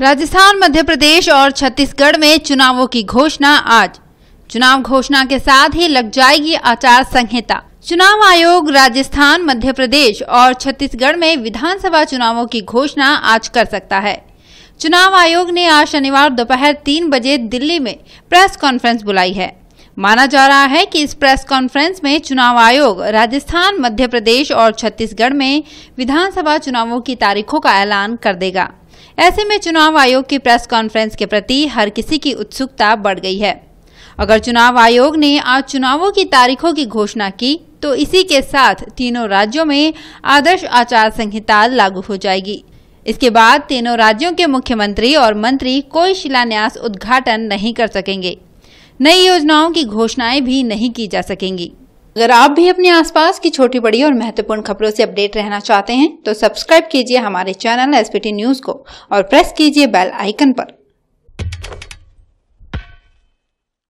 राजस्थान मध्य प्रदेश और छत्तीसगढ़ में चुनावों की घोषणा आज चुनाव घोषणा के साथ ही लग जाएगी आचार संहिता चुनाव आयोग राजस्थान मध्य प्रदेश और छत्तीसगढ़ में विधानसभा चुनावों की घोषणा आज कर सकता है चुनाव आयोग ने आज शनिवार दोपहर तीन बजे दिल्ली में प्रेस कॉन्फ्रेंस बुलाई है माना जा रहा है कि इस प्रेस कॉन्फ्रेंस में चुनाव आयोग राजस्थान मध्य प्रदेश और छत्तीसगढ़ में विधानसभा चुनावों की तारीखों का ऐलान कर देगा ऐसे में चुनाव आयोग की प्रेस कॉन्फ्रेंस के प्रति हर किसी की उत्सुकता बढ़ गई है अगर चुनाव आयोग ने आज चुनावों की तारीखों की घोषणा की तो इसी के साथ तीनों राज्यों में आदर्श आचार संहिता लागू हो जाएगी इसके बाद तीनों राज्यों के मुख्यमंत्री और मंत्री कोई शिलान्यास उद्घाटन नहीं कर सकेंगे नई योजनाओं की घोषणाएं भी नहीं की जा सकेंगी अगर आप भी अपने आसपास की छोटी बड़ी और महत्वपूर्ण खबरों से अपडेट रहना चाहते हैं तो सब्सक्राइब कीजिए हमारे चैनल एसपीटी न्यूज को और प्रेस कीजिए बेल आइकन पर